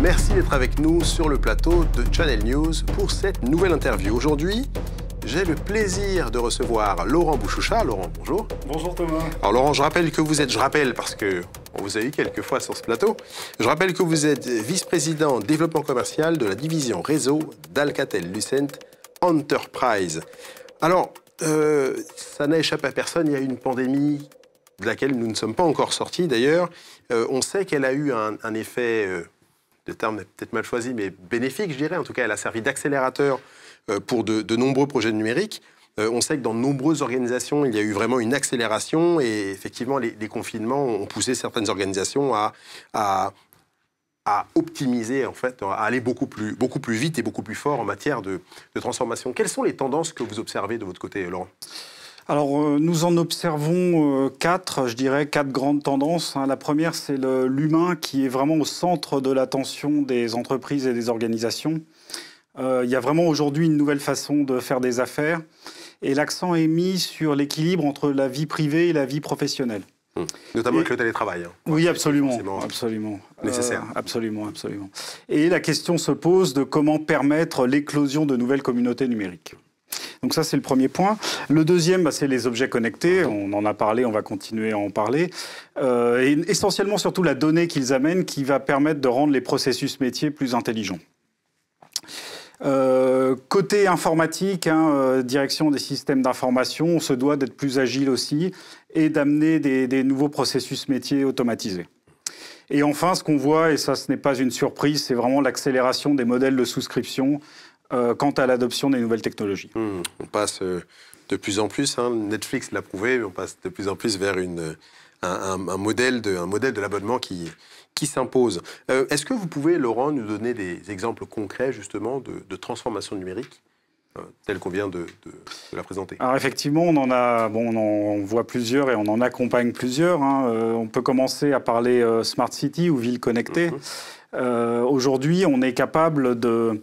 merci d'être avec nous sur le plateau de Channel News pour cette nouvelle interview. Aujourd'hui, j'ai le plaisir de recevoir Laurent Bouchoucha. Laurent, bonjour. Bonjour Thomas. Alors Laurent, je rappelle que vous êtes, je rappelle parce que on vous a eu quelques fois sur ce plateau, je rappelle que vous êtes vice-président développement commercial de la division réseau d'Alcatel-Lucent Enterprise. Alors, euh, ça n'a échappé à personne, il y a une pandémie de laquelle nous ne sommes pas encore sortis d'ailleurs. Euh, on sait qu'elle a eu un, effet euh, le terme est peut-être mal choisi, mais bénéfique, je dirais. En tout cas, elle a servi d'accélérateur euh, pour de, nombreux projets numériques. Euh, on sait que dans de nombreuses organisations, il y a eu vraiment une accélération et effectivement, les, confinements ont poussé certaines organisations à, à, optimiser, en fait, à aller beaucoup plus, beaucoup plus vite et beaucoup plus fort en matière de, de transformation. Quelles sont les tendances que vous observez de votre côté, Laurent alors, euh, nous en observons euh, quatre, je dirais, quatre grandes tendances. Hein. La première, c'est l'humain qui est vraiment au centre de l'attention des entreprises et des organisations. Euh, il y a vraiment aujourd'hui une nouvelle façon de faire des affaires et l'accent est mis sur l'équilibre entre la vie privée et la vie professionnelle. Hum. Notamment avec le télétravail. Hein. Oui, absolument. Absolument. Nécessaire. absolument, absolument. Et la question se pose de comment permettre l'éclosion de nouvelles communautés numériques. Donc ça, c'est le premier point. Le deuxième, bah, c'est les objets connectés. On en a parlé, on va continuer à en parler. Euh, et essentiellement, surtout la donnée qu'ils amènent qui va permettre de rendre les processus métiers plus intelligents. Euh, côté informatique, hein, euh, direction des systèmes d'information, on se doit d'être plus agile aussi et d'amener des, des nouveaux processus métiers automatisés. Et enfin, ce qu'on voit, et ça ce n'est pas une surprise, c'est vraiment l'accélération des modèles de souscription euh, quant à l'adoption des nouvelles technologies. Hmm, on passe euh, de plus en plus, hein, Netflix l'a prouvé, on passe de plus en plus vers euh, un, modèle de, l'abonnement qui, qui s'impose. Est-ce que vous pouvez, Laurent, nous donner des exemples concrets justement de, transformation numérique telle qu'on vient de, la présenter Alors effectivement, on en a, bon, on voit plusieurs et on en accompagne plusieurs. Hein. on peut commencer à parler smart city ou ville connectée. Mm-hmm. Aujourd'hui, on est capable de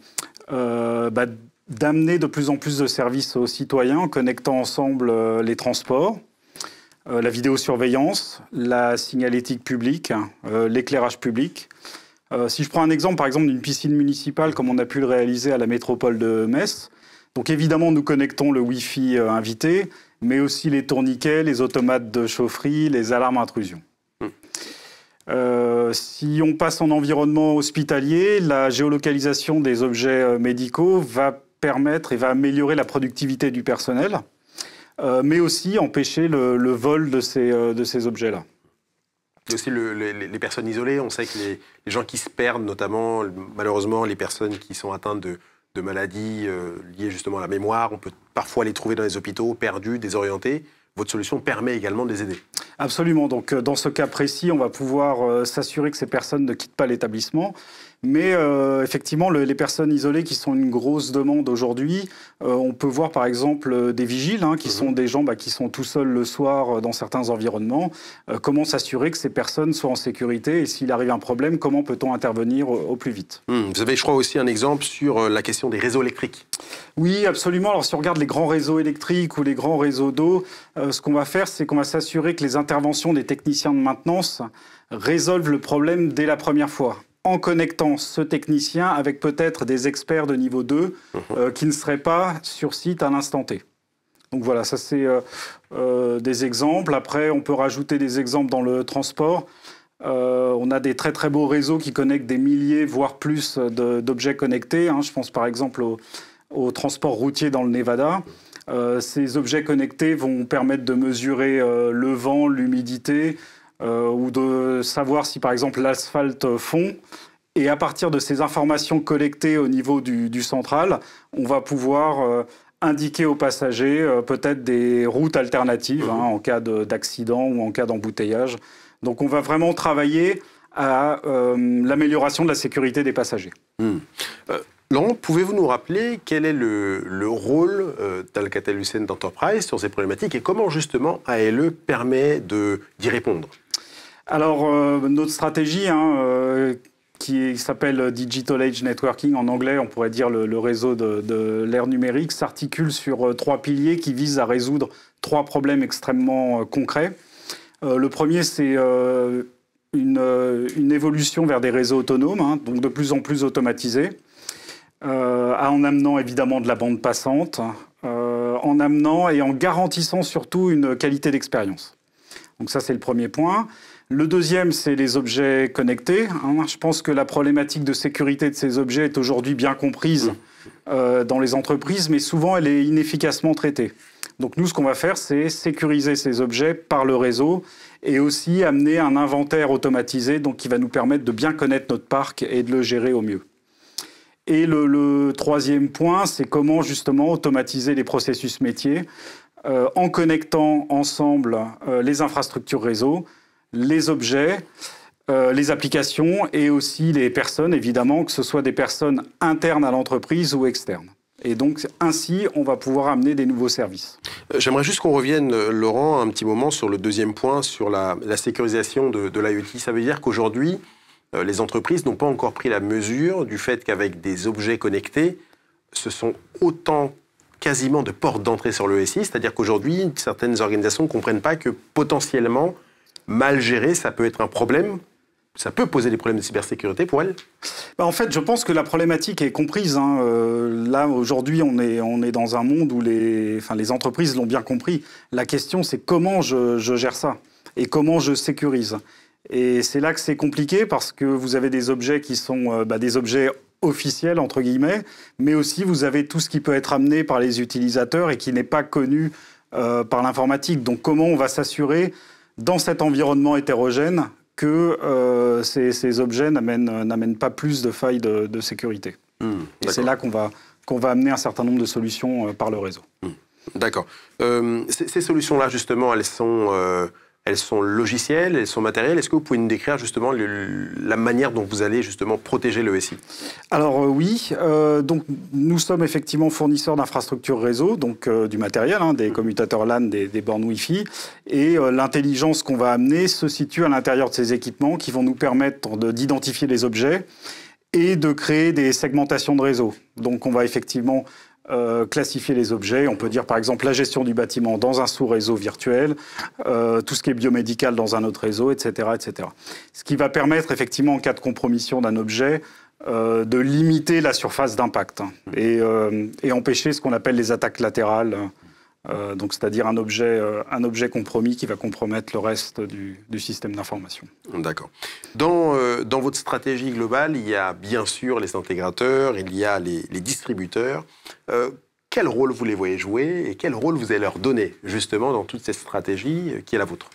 euh, bah, d'amener de plus en plus de services aux citoyens en connectant ensemble euh, les transports, euh, la vidéosurveillance, la signalétique publique, hein, l'éclairage public. si je prends un exemple, par exemple, d'une piscine municipale comme on a pu le réaliser à la métropole de Metz, donc évidemment, nous connectons le Wi-Fi invité, mais aussi les tourniquets, les automates de chaufferie, les alarmes intrusion. Euh, si on passe en environnement hospitalier, la géolocalisation des objets euh, médicaux va permettre et va améliorer la productivité du personnel, euh, mais aussi empêcher le, vol de ces, objets-là. aussi les personnes isolées, on sait que les, gens qui se perdent, notamment malheureusement les personnes qui sont atteintes de, maladies liées justement à la mémoire, on peut parfois les trouver dans les hôpitaux, perdus, désorientés votre solution permet également de les aider. Absolument. Donc, euh, dans ce cas précis, on va pouvoir euh, s'assurer que ces personnes ne quittent pas l'établissement mais euh, effectivement, les personnes isolées qui sont une grosse demande aujourd'hui, euh, on peut voir par exemple euh, des vigiles, hein, qui mhm. sont des gens bah, qui sont tout seuls le soir dans certains environnements. comment s'assurer que ces personnes soient en sécurité et s'il arrive un problème, comment peut-on intervenir au, plus vite hmm, Vous avez, je crois, aussi un exemple sur la question des réseaux électriques. Oui, absolument. Alors si on regarde les grands réseaux électriques ou les grands réseaux d'eau, ce qu'on va faire, c'est qu'on va s'assurer que les interventions des techniciens de maintenance résolvent le problème dès la première fois en connectant ce technicien avec peut-être des experts de niveau 2 mhm. euh, qui ne seraient pas sur site à l'instant T. Donc voilà, ça c'est euh, euh, des exemples. Après, on peut rajouter des exemples dans le transport. on a des très très beaux réseaux qui connectent des milliers, voire plus d'objets connectés. Hein. Je pense par exemple au, transport routier dans le Nevada. ces objets connectés vont permettre de mesurer le vent, l'humidité, euh, ou de savoir si par exemple l'asphalte fond. Et à partir de ces informations collectées au niveau du, central, on va pouvoir euh, indiquer aux passagers euh, peut-être des routes alternatives hein, en cas d'accident ou en cas d'embouteillage. Donc on va vraiment travailler à l'amélioration de la sécurité des passagers. Hmm. Laurent, pouvez-vous nous rappeler quel est le, rôle d'Alcatel-Lucent Enterprise sur ces problématiques et comment justement ALE permet d'y répondre alors, euh, notre stratégie, hein, euh, qui s'appelle Digital Age Networking, en anglais, on pourrait dire le, réseau de, l'ère numérique, s'articule sur euh, trois piliers qui visent à résoudre trois problèmes extrêmement concrets. le premier, c'est une, évolution vers des réseaux autonomes, hein, donc de plus en plus automatisés, en amenant évidemment de la bande passante, en amenant et en garantissant surtout une qualité d'expérience. Donc ça, c'est le premier point. Le deuxième, c'est les objets connectés. Hein. Je pense que la problématique de sécurité de ces objets est aujourd'hui bien comprise euh, dans les entreprises, mais souvent, elle est inefficacement traitée. Donc nous, ce qu'on va faire, c'est sécuriser ces objets par le réseau et aussi amener un inventaire automatisé donc, qui va nous permettre de bien connaître notre parc et de le gérer au mieux. Et le, le troisième point, c'est comment justement automatiser les processus métiers. Euh, en connectant ensemble euh, les infrastructures réseau, les objets, euh, les applications et aussi les personnes, évidemment, que ce soit des personnes internes à l'entreprise ou externes. Et donc, ainsi, on va pouvoir amener des nouveaux services. J'aimerais juste qu'on revienne, Laurent, un petit moment sur le deuxième point, sur la, sécurisation de, de l'IoT. Ça veut dire qu'aujourd'hui, les entreprises n'ont pas encore pris la mesure du fait qu'avec des objets connectés, ce sont autant quasiment de porte d'entrée sur le SI, c'est-à-dire qu'aujourd'hui, certaines organisations ne comprennent pas que potentiellement, mal géré, ça peut être un problème ça peut poser des problèmes de cybersécurité pour elles bah, En fait, je pense que la problématique est comprise. Hein. Euh, là, aujourd'hui, on est, on est dans un monde où les, enfin, les entreprises l'ont bien compris. La question, c'est comment je, gère ça et comment je sécurise. Et c'est là que c'est compliqué parce que vous avez des objets qui sont euh, bah, des objets officiel, entre guillemets, mais aussi vous avez tout ce qui peut être amené par les utilisateurs et qui n'est pas connu euh, par l'informatique. Donc comment on va s'assurer dans cet environnement hétérogène que euh, ces, objets euh, n'amènent pas plus de failles de, sécurité. Mmh, et c'est là qu'on va, qu'on va amener un certain nombre de solutions par le réseau. Mmh, d'accord. ces solutions-là, justement, elles sont elles sont logicielles, elles sont matérielles. Est-ce que vous pouvez nous décrire justement la manière dont vous allez justement protéger le Alors euh, oui, euh, donc nous sommes effectivement fournisseurs d'infrastructures réseau, donc euh, du matériel, hein, des commutateurs LAN, des, des bornes Wi-Fi, et l'intelligence qu'on va amener se situe à l'intérieur de ces équipements qui vont nous permettre d'identifier les objets et de créer des segmentations de réseau. Donc on va effectivement euh, classifier les objets. On peut dire par exemple la gestion du bâtiment dans un sous-réseau virtuel, euh, tout ce qui est biomédical dans un autre réseau, etc., etc. Ce qui va permettre effectivement en cas de compromission d'un objet euh, de limiter la surface d'impact hein, euh, et, empêcher ce qu'on appelle les attaques latérales euh, donc, c'est-à-dire un objet, euh, un objet compromis qui va compromettre le reste du, système d'information. D'accord. Euh, dans, votre stratégie globale, il y a bien sûr les intégrateurs, il y a les, distributeurs. quel rôle vous les voyez jouer et quel rôle vous allez leur donner justement dans toute cette stratégie qui est la vôtre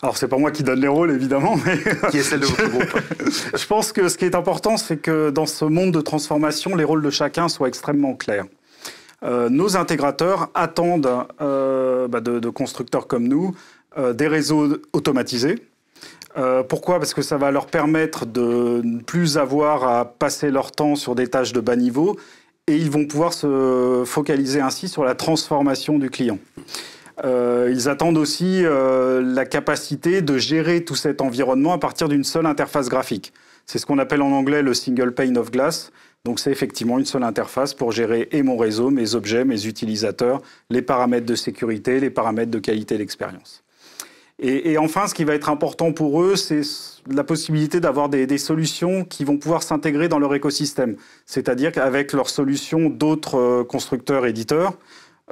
alors c'est pas moi qui donne les rôles évidemment, mais qui est celle de votre groupe. Je pense que ce qui est important, c'est que dans ce monde de transformation, les rôles de chacun soient extrêmement clairs. Euh, nos intégrateurs attendent euh, bah, de, constructeurs comme nous euh, des réseaux automatisés. pourquoi Parce que ça va leur permettre de ne plus avoir à passer leur temps sur des tâches de bas niveau et ils vont pouvoir se focaliser ainsi sur la transformation du client. ils attendent aussi la capacité de gérer tout cet environnement à partir d'une seule interface graphique. C'est ce qu'on appelle en anglais le single pane of glass. Donc c'est effectivement une seule interface pour gérer et mon réseau, mes objets, mes utilisateurs, les paramètres de sécurité, les paramètres de qualité d'expérience. Et, enfin, ce qui va être important pour eux, c'est la possibilité d'avoir des, solutions qui vont pouvoir s'intégrer dans leur écosystème, c'est-à-dire avec leurs solutions d'autres euh, constructeurs, éditeurs,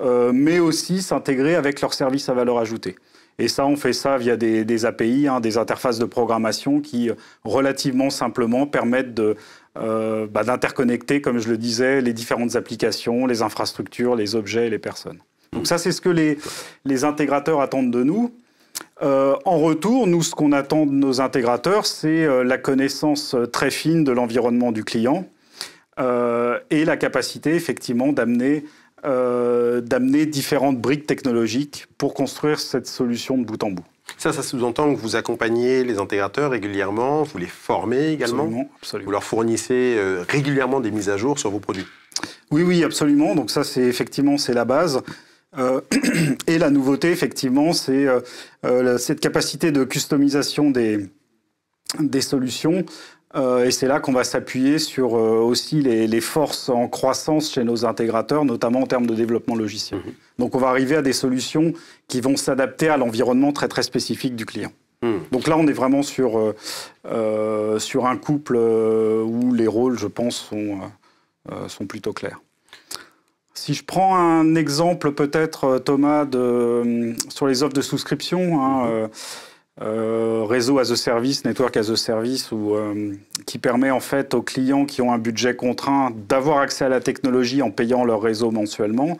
euh, mais aussi s'intégrer avec leurs services à valeur ajoutée. Et ça, on fait ça via des, API, hein, des interfaces de programmation qui, euh, relativement simplement, permettent de, euh, bah, d'interconnecter, comme je le disais, les différentes applications, les infrastructures, les objets, les personnes. Donc ça, c'est ce que les, les intégrateurs attendent de nous. Euh, en retour, nous, ce qu'on attend de nos intégrateurs, c'est la connaissance très fine de l'environnement du client et la capacité, effectivement, d'amener euh, d'amener différentes briques technologiques pour construire cette solution de bout en bout. Ça, ça sous-entend que vous accompagnez les intégrateurs régulièrement, vous les formez également, absolument, absolument. vous leur fournissez euh, régulièrement des mises à jour sur vos produits. Oui, oui, absolument. Donc ça, c'est effectivement, c'est la base. Euh, et la nouveauté, effectivement, c'est cette capacité de customisation des, des solutions euh, et c'est là qu'on va s'appuyer sur euh, aussi les, forces en croissance chez nos intégrateurs, notamment en termes de développement logiciel. Mhm. Donc on va arriver à des solutions qui vont s'adapter à l'environnement très très spécifique du client. Mhm. Donc là, on est vraiment sur, euh, sur un couple où les rôles, je pense, sont, sont plutôt clairs. Si je prends un exemple peut-être, Thomas, de, sur les offres de souscription, hein, mhm. Euh, réseau as a service, network as a service, ou euh, qui permet en fait aux clients qui ont un budget contraint d'avoir accès à la technologie en payant leur réseau mensuellement.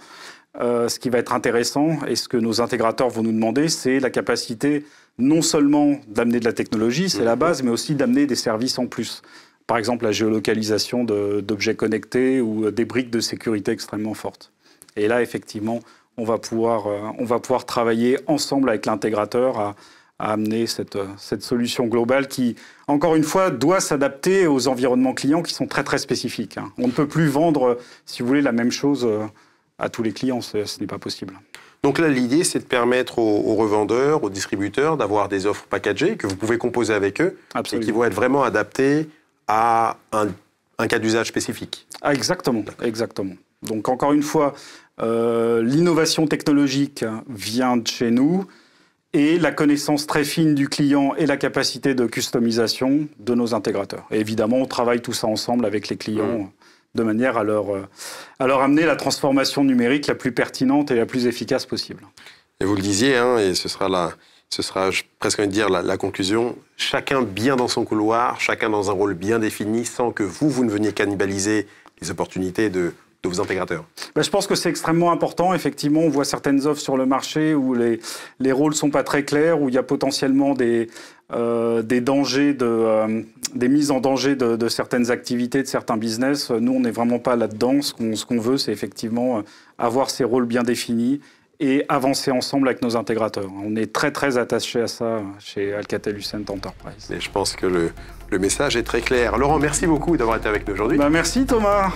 Euh, ce qui va être intéressant et ce que nos intégrateurs vont nous demander, c'est la capacité non seulement d'amener de la technologie, c'est la mhm. base, mais aussi d'amener des services en plus. Par exemple, la géolocalisation d'objets connectés ou des briques de sécurité extrêmement fortes. Et là, effectivement, on va pouvoir, on va pouvoir travailler ensemble avec l'intégrateur à, à amener euh, cette, solution globale qui, encore une fois, doit s'adapter aux environnements clients qui sont très très spécifiques. Hein. On ne peut plus vendre, euh, si vous voulez, la même chose euh, à tous les clients, ce, n'est pas possible. Donc là, l'idée, c'est de permettre aux, revendeurs, aux distributeurs d'avoir des offres packagées que vous pouvez composer avec eux et qui vont être vraiment adaptées à un, cas d'usage spécifique. Ah, exactement, exactement. Donc encore une fois, l'innovation technologique vient de chez nous et la connaissance très fine du client et la capacité de customisation de nos intégrateurs. Et évidemment, on travaille tout ça ensemble avec les clients mmh. de manière à leur, euh, à amener la transformation numérique la plus pertinente et la plus efficace possible. Et vous le disiez, hein, et ce sera la, ce sera presque envie dire la, conclusion. Chacun bien dans son couloir, chacun dans un rôle bien défini, sans que vous, vous ne veniez cannibaliser les opportunités de de vos ben, Je pense que c'est extrêmement important. Effectivement, on voit certaines offres sur le marché où les, rôles ne sont pas très clairs, où il y a potentiellement des, euh, dangers, euh, des mises en danger de, certaines activités, de certains business. Nous, on n'est vraiment pas là-dedans. Ce qu'on veut, c'est effectivement euh, avoir ces rôles bien définis et avancer ensemble avec nos intégrateurs. On est très très attaché à ça chez Alcatel-Lucent Enterprise. Et je pense que le, message est très clair. Laurent, merci beaucoup d'avoir été avec nous aujourd'hui. Bah, merci Thomas.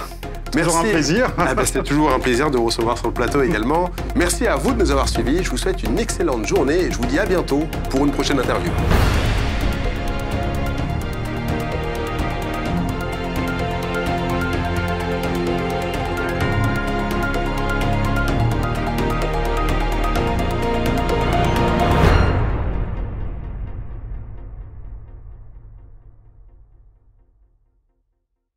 Merci. Toujours un plaisir. Ah, bah, C'était toujours un plaisir de vous recevoir sur le plateau également. Merci à vous de nous avoir suivis. Je vous souhaite une excellente journée et je vous dis à bientôt pour une prochaine interview.